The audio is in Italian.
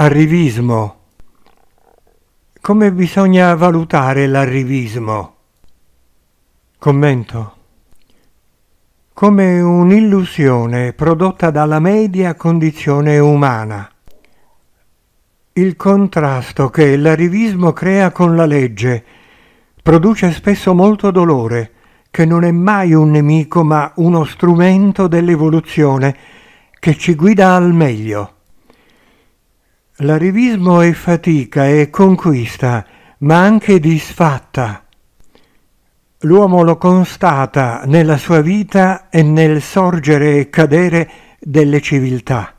Arrivismo. Come bisogna valutare l'arrivismo? Commento. Come un'illusione prodotta dalla media condizione umana. Il contrasto che l'arrivismo crea con la legge produce spesso molto dolore, che non è mai un nemico ma uno strumento dell'evoluzione che ci guida al meglio. L'arrivismo è fatica e conquista, ma anche disfatta. L'uomo lo constata nella sua vita e nel sorgere e cadere delle civiltà.